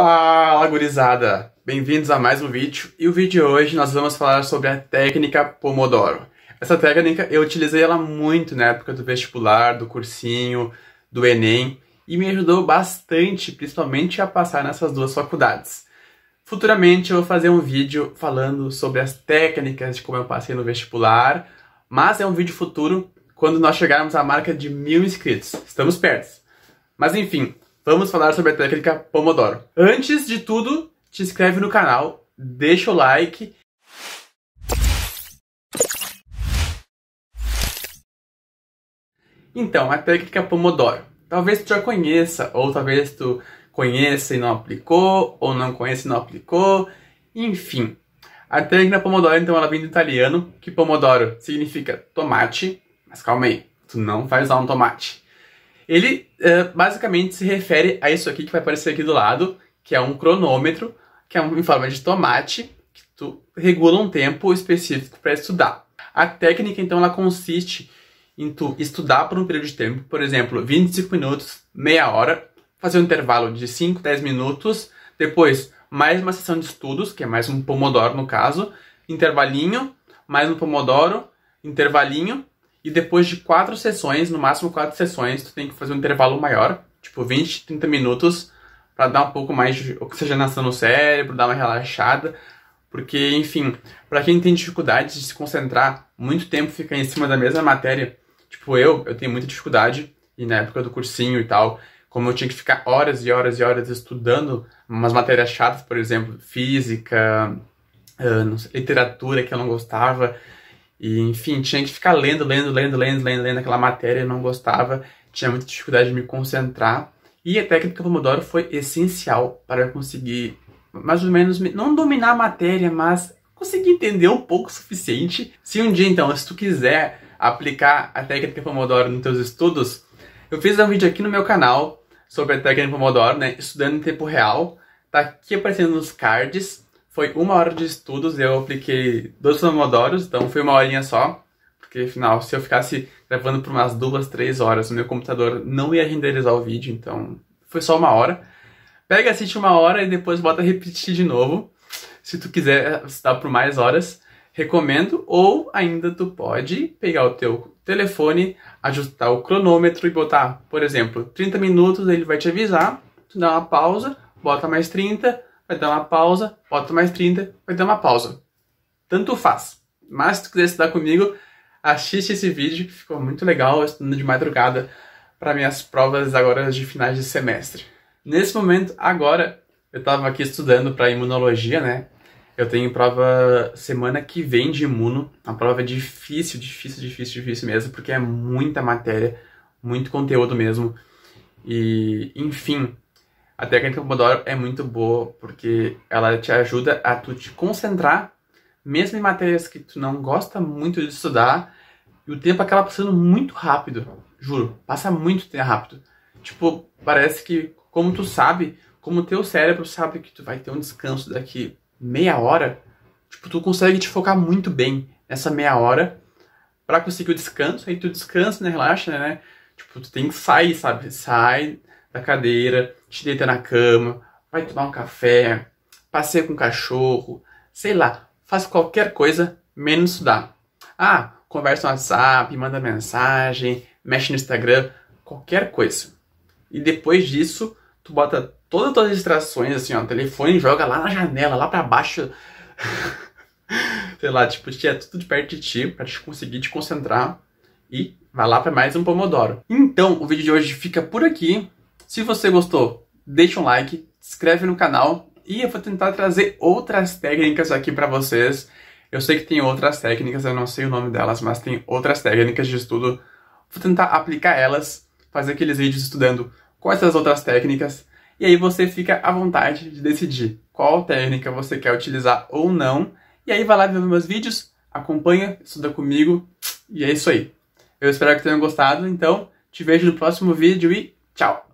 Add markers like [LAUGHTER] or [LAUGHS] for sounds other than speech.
Fala gurizada! Bem-vindos a mais um vídeo e o vídeo de hoje nós vamos falar sobre a técnica Pomodoro. Essa técnica eu utilizei ela muito na época do vestibular, do cursinho, do Enem e me ajudou bastante, principalmente a passar nessas duas faculdades. Futuramente eu vou fazer um vídeo falando sobre as técnicas de como eu passei no vestibular, mas é um vídeo futuro quando nós chegarmos à marca de mil inscritos. Estamos perto. Mas enfim, vamos falar sobre a técnica Pomodoro. Antes de tudo, te inscreve no canal, deixa o like. Então, a técnica Pomodoro. Talvez tu já conheça, ou talvez tu conheça e não aplicou, ou não conheça e não aplicou, enfim. A técnica Pomodoro, então, ela vem do italiano, que Pomodoro significa tomate, mas calma aí, tu não vai usar um tomate ele uh, basicamente se refere a isso aqui que vai aparecer aqui do lado, que é um cronômetro, que é em forma de tomate, que tu regula um tempo específico para estudar. A técnica, então, ela consiste em tu estudar por um período de tempo, por exemplo, 25 minutos, meia hora, fazer um intervalo de 5, 10 minutos, depois mais uma sessão de estudos, que é mais um pomodoro no caso, intervalinho, mais um pomodoro, intervalinho, e depois de quatro sessões, no máximo quatro sessões, tu tem que fazer um intervalo maior, tipo 20, 30 minutos, para dar um pouco mais de oxigenação no cérebro, dar uma relaxada. Porque, enfim, para quem tem dificuldade de se concentrar, muito tempo fica em cima da mesma matéria. Tipo, eu, eu tenho muita dificuldade, e na época do cursinho e tal, como eu tinha que ficar horas e horas e horas estudando umas matérias chatas, por exemplo, física, ah, sei, literatura que eu não gostava, e, enfim, tinha que ficar lendo, lendo, lendo, lendo, lendo, lendo aquela matéria, eu não gostava, tinha muita dificuldade de me concentrar. E a técnica Pomodoro foi essencial para eu conseguir, mais ou menos, não dominar a matéria, mas conseguir entender um pouco o suficiente. Se um dia, então, se tu quiser aplicar a técnica Pomodoro nos teus estudos, eu fiz um vídeo aqui no meu canal sobre a técnica Pomodoro, né, estudando em tempo real. Tá aqui aparecendo nos cards. Foi uma hora de estudos, eu apliquei dois pomodoros, então foi uma horinha só. Porque, afinal, se eu ficasse gravando por umas duas, três horas, o meu computador não ia renderizar o vídeo, então foi só uma hora. Pega, assiste uma hora e depois bota repetir de novo. Se tu quiser estudar por mais horas, recomendo. Ou ainda tu pode pegar o teu telefone, ajustar o cronômetro e botar, por exemplo, 30 minutos, ele vai te avisar. Tu dá uma pausa, bota mais 30, vai dar uma pausa, bota mais 30, vai dar uma pausa. Tanto faz. Mas se tu quiser estudar comigo, assiste esse vídeo que ficou muito legal, estudando de madrugada para minhas provas agora de finais de semestre. Nesse momento, agora, eu estava aqui estudando para imunologia, né? Eu tenho prova semana que vem de imuno. Uma prova difícil, difícil, difícil, difícil mesmo, porque é muita matéria, muito conteúdo mesmo. E, enfim, a técnica Pomodoro é muito boa porque ela te ajuda a tu te concentrar, mesmo em matérias que tu não gosta muito de estudar, e o tempo acaba passando muito rápido. Juro, passa muito tempo rápido. Tipo, parece que, como tu sabe, como teu cérebro sabe que tu vai ter um descanso daqui meia hora, tipo, tu consegue te focar muito bem nessa meia hora para conseguir o descanso, aí tu descansa, né, relaxa, né? né? Tipo, tu tem que sair, sabe? Sai da cadeira, te deita na cama, vai tomar um café, passeia com o cachorro, sei lá, faz qualquer coisa menos estudar. Ah, conversa no WhatsApp, manda mensagem, mexe no Instagram, qualquer coisa. E depois disso, tu bota todas as tuas distrações, assim, ó, telefone, joga lá na janela, lá para baixo. [LAUGHS] sei lá, tipo, tira tudo de perto de ti para te conseguir te concentrar e vai lá para mais um Pomodoro. Então, o vídeo de hoje fica por aqui. Se você gostou, deixa um like, se inscreve no canal e eu vou tentar trazer outras técnicas aqui para vocês. Eu sei que tem outras técnicas, eu não sei o nome delas, mas tem outras técnicas de estudo. Vou tentar aplicar elas, fazer aqueles vídeos estudando com essas outras técnicas. E aí você fica à vontade de decidir qual técnica você quer utilizar ou não. E aí vai lá ver meus vídeos, acompanha, estuda comigo. E é isso aí. Eu espero que tenham gostado. Então, te vejo no próximo vídeo e tchau!